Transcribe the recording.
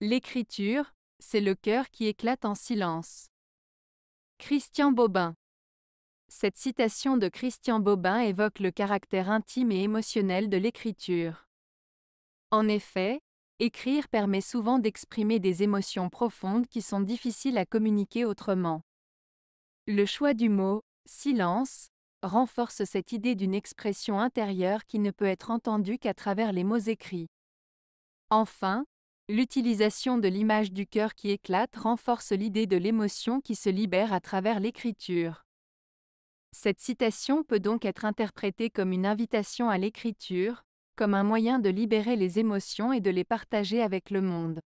L'écriture, c'est le cœur qui éclate en silence. Christian Bobin. Cette citation de Christian Bobin évoque le caractère intime et émotionnel de l'écriture. En effet, écrire permet souvent d'exprimer des émotions profondes qui sont difficiles à communiquer autrement. Le choix du mot silence renforce cette idée d'une expression intérieure qui ne peut être entendue qu'à travers les mots écrits. Enfin, L'utilisation de l'image du cœur qui éclate renforce l'idée de l'émotion qui se libère à travers l'écriture. Cette citation peut donc être interprétée comme une invitation à l'écriture, comme un moyen de libérer les émotions et de les partager avec le monde.